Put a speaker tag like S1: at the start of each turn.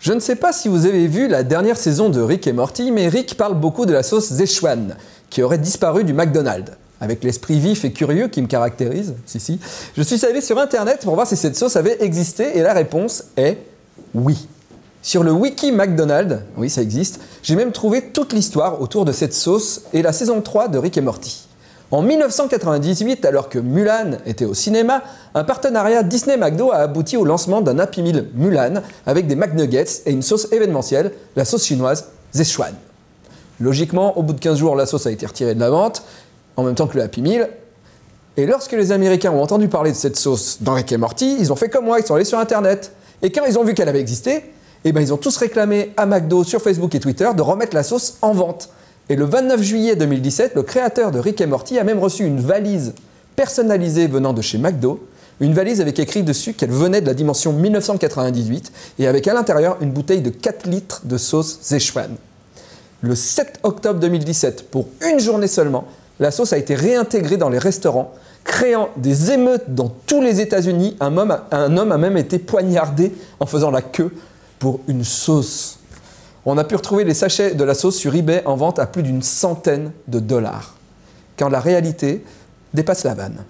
S1: Je ne sais pas si vous avez vu la dernière saison de Rick et Morty, mais Rick parle beaucoup de la sauce zechuan qui aurait disparu du McDonald's. Avec l'esprit vif et curieux qui me caractérise, si si, je suis allé sur internet pour voir si cette sauce avait existé et la réponse est oui. Sur le wiki McDonald's, oui ça existe, j'ai même trouvé toute l'histoire autour de cette sauce et la saison 3 de Rick et Morty. En 1998, alors que Mulan était au cinéma, un partenariat Disney-McDo a abouti au lancement d'un Happy Meal Mulan avec des McNuggets et une sauce événementielle, la sauce chinoise Shuan. Logiquement, au bout de 15 jours, la sauce a été retirée de la vente, en même temps que le Happy Meal. Et lorsque les Américains ont entendu parler de cette sauce dans Rick et Morty, ils ont fait comme moi, ils sont allés sur Internet. Et quand ils ont vu qu'elle avait existé, eh ben, ils ont tous réclamé à McDo sur Facebook et Twitter de remettre la sauce en vente. Et le 29 juillet 2017, le créateur de Rick et Morty a même reçu une valise personnalisée venant de chez McDo, une valise avec écrit dessus qu'elle venait de la dimension 1998 et avec à l'intérieur une bouteille de 4 litres de sauce Zéchouane. Le 7 octobre 2017, pour une journée seulement, la sauce a été réintégrée dans les restaurants, créant des émeutes dans tous les États-Unis. un homme a même été poignardé en faisant la queue pour une sauce. On a pu retrouver les sachets de la sauce sur eBay en vente à plus d'une centaine de dollars, quand la réalité dépasse la vanne.